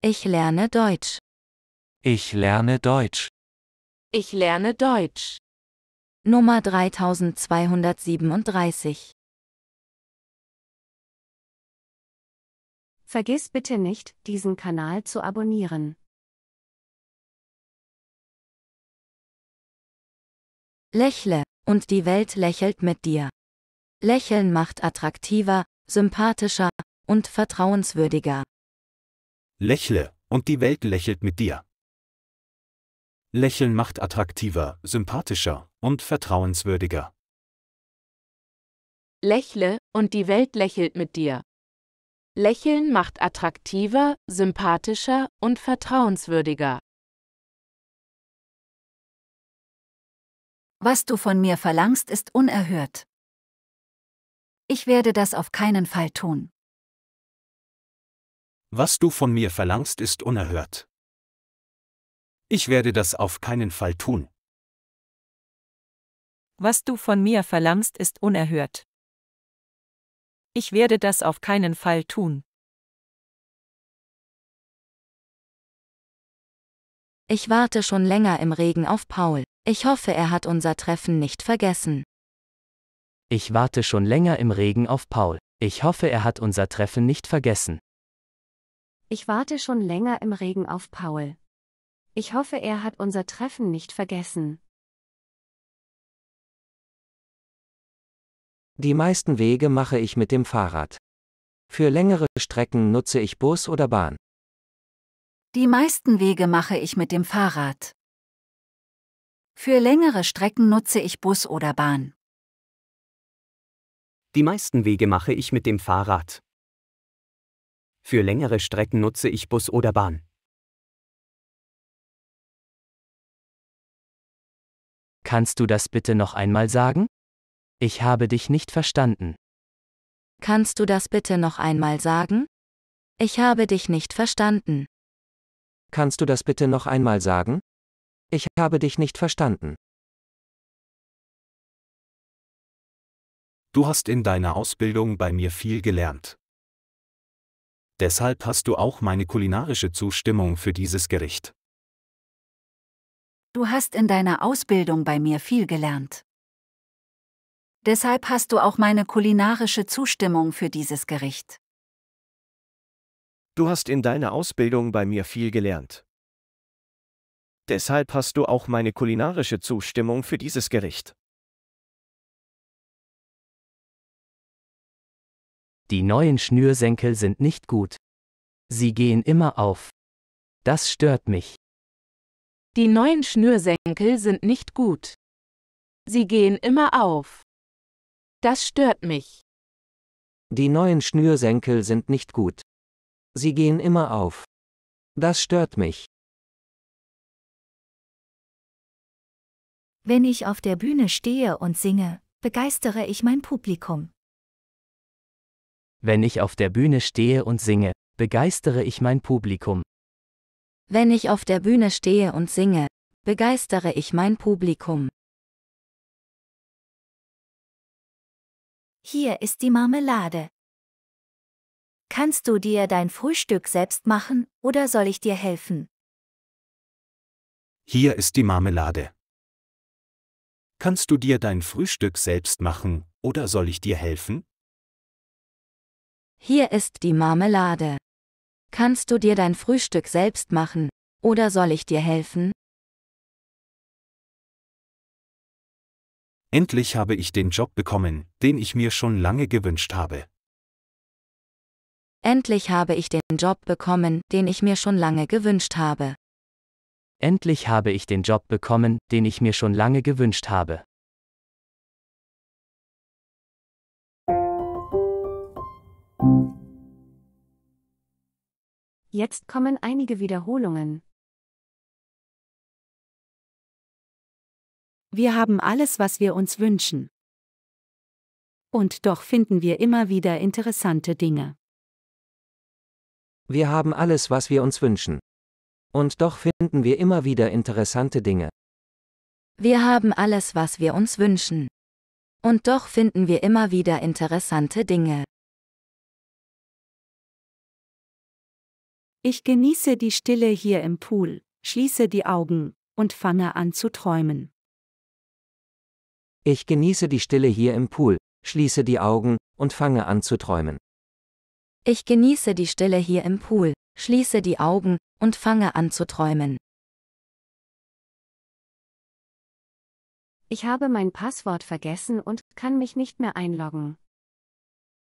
Ich lerne Deutsch. Ich lerne Deutsch. Ich lerne Deutsch. Nummer 3237. Vergiss bitte nicht, diesen Kanal zu abonnieren. Lächle, und die Welt lächelt mit dir. Lächeln macht attraktiver, sympathischer und vertrauenswürdiger. Lächle, und die Welt lächelt mit dir. Lächeln macht attraktiver, sympathischer und vertrauenswürdiger. Lächle, und die Welt lächelt mit dir. Lächeln macht attraktiver, sympathischer und vertrauenswürdiger. Was du von mir verlangst, ist unerhört. Ich werde das auf keinen Fall tun. Was du von mir verlangst, ist unerhört. Ich werde das auf keinen Fall tun. Was du von mir verlangst, ist unerhört. Ich werde das auf keinen Fall tun. Ich warte schon länger im Regen auf Paul. Ich hoffe, er hat unser Treffen nicht vergessen. Ich warte schon länger im Regen auf Paul. Ich hoffe, er hat unser Treffen nicht vergessen. Ich warte schon länger im Regen auf Paul. Ich hoffe, er hat unser Treffen nicht vergessen. Die meisten Wege mache ich mit dem Fahrrad. Für längere Strecken nutze ich Bus oder Bahn. Die meisten Wege mache ich mit dem Fahrrad. Für längere Strecken nutze ich Bus oder Bahn. Die meisten Wege mache ich mit dem Fahrrad. Für längere Strecken nutze ich Bus oder Bahn. Kannst du das bitte noch einmal sagen? Ich habe dich nicht verstanden. Kannst du das bitte noch einmal sagen? Ich habe dich nicht verstanden. Kannst du das bitte noch einmal sagen? Ich habe dich nicht verstanden. Du hast in deiner Ausbildung bei mir viel gelernt deshalb hast du auch meine kulinarische Zustimmung für dieses Gericht. Du hast in deiner Ausbildung bei mir viel gelernt. Deshalb hast du auch meine kulinarische Zustimmung für dieses Gericht. Du hast in deiner Ausbildung bei mir viel gelernt. Deshalb hast du auch meine kulinarische Zustimmung für dieses Gericht. Die neuen Schnürsenkel sind nicht gut. Sie gehen immer auf. Das stört mich. Die neuen Schnürsenkel sind nicht gut. Sie gehen immer auf. Das stört mich. Die neuen Schnürsenkel sind nicht gut. Sie gehen immer auf. Das stört mich. Wenn ich auf der Bühne stehe und singe, begeistere ich mein Publikum. Wenn ich auf der Bühne stehe und singe, begeistere ich mein Publikum. Wenn ich auf der Bühne stehe und singe, begeistere ich mein Publikum. Hier ist die Marmelade. Kannst du dir dein Frühstück selbst machen oder soll ich dir helfen? Hier ist die Marmelade. Kannst du dir dein Frühstück selbst machen oder soll ich dir helfen? Hier ist die Marmelade. Kannst du dir dein Frühstück selbst machen, oder soll ich dir helfen? Endlich habe ich den Job bekommen, den ich mir schon lange gewünscht habe. Endlich habe ich den Job bekommen, den ich mir schon lange gewünscht habe. Endlich habe ich den Job bekommen, den ich mir schon lange gewünscht habe. Jetzt kommen einige Wiederholungen. Wir haben alles, was wir uns wünschen. Und doch finden wir immer wieder interessante Dinge. Wir haben alles, was wir uns wünschen. Und doch finden wir immer wieder interessante Dinge. Wir haben alles, was wir uns wünschen. Und doch finden wir immer wieder interessante Dinge. Ich genieße die Stille hier im Pool, schließe die Augen und fange an zu träumen. Ich genieße die Stille hier im Pool, schließe die Augen und fange an zu träumen. Ich genieße die Stille hier im Pool, schließe die Augen und fange an zu träumen. Ich habe mein Passwort vergessen und kann mich nicht mehr einloggen.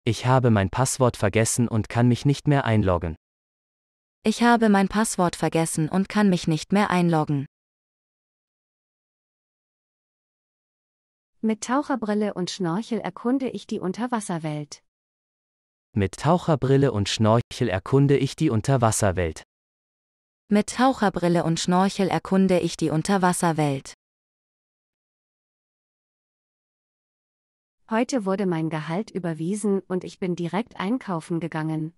Ich habe mein Passwort vergessen und kann mich nicht mehr einloggen. Ich habe mein Passwort vergessen und kann mich nicht mehr einloggen. Mit Taucherbrille und Schnorchel erkunde ich die Unterwasserwelt. Mit Taucherbrille und Schnorchel erkunde ich die Unterwasserwelt. Mit Taucherbrille und Schnorchel erkunde ich die Unterwasserwelt. Heute wurde mein Gehalt überwiesen und ich bin direkt einkaufen gegangen.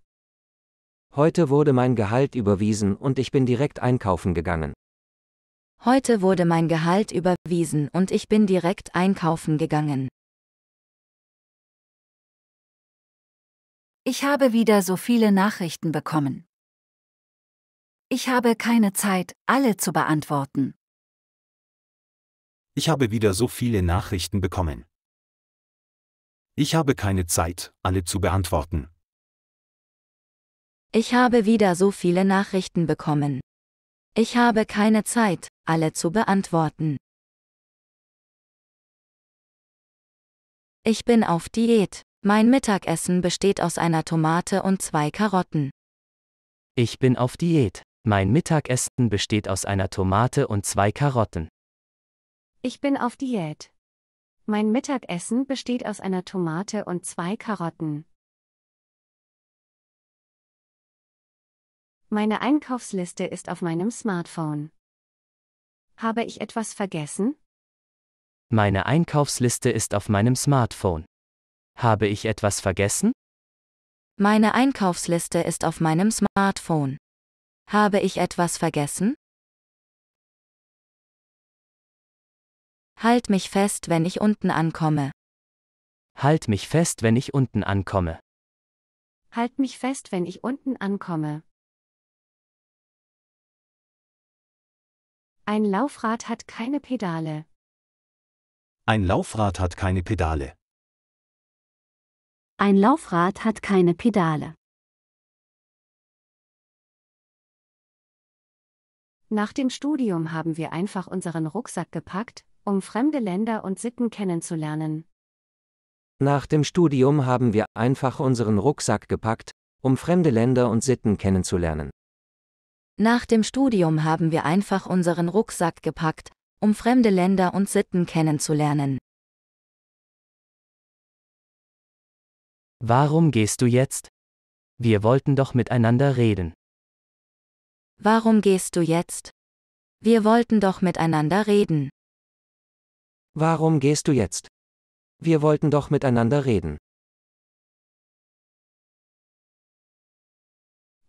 Heute wurde mein Gehalt überwiesen und ich bin direkt einkaufen gegangen. Heute wurde mein Gehalt überwiesen und ich bin direkt einkaufen gegangen. Ich habe wieder so viele Nachrichten bekommen. Ich habe keine Zeit, alle zu beantworten. Ich habe wieder so viele Nachrichten bekommen. Ich habe keine Zeit, alle zu beantworten. Ich habe wieder so viele Nachrichten bekommen. Ich habe keine Zeit, alle zu beantworten. Ich bin auf Diät. Mein Mittagessen besteht aus einer Tomate und zwei Karotten. Ich bin auf Diät. Mein Mittagessen besteht aus einer Tomate und zwei Karotten. Ich bin auf Diät. Mein Mittagessen besteht aus einer Tomate und zwei Karotten. Meine Einkaufsliste ist auf meinem Smartphone. Habe ich etwas vergessen? Meine Einkaufsliste ist auf meinem Smartphone. Habe ich etwas vergessen? Meine Einkaufsliste ist auf meinem Smartphone. Habe ich etwas vergessen? Halt mich fest, wenn ich unten ankomme. Halt mich fest, wenn ich unten ankomme. Halt mich fest, wenn ich unten ankomme. Ein Laufrad hat keine Pedale. Ein Laufrad hat keine Pedale. Ein Laufrad hat keine Pedale. Nach dem Studium haben wir einfach unseren Rucksack gepackt, um fremde Länder und Sitten kennenzulernen. Nach dem Studium haben wir einfach unseren Rucksack gepackt, um fremde Länder und Sitten kennenzulernen. Nach dem Studium haben wir einfach unseren Rucksack gepackt, um fremde Länder und Sitten kennenzulernen. Warum gehst du jetzt? Wir wollten doch miteinander reden. Warum gehst du jetzt? Wir wollten doch miteinander reden. Warum gehst du jetzt? Wir wollten doch miteinander reden.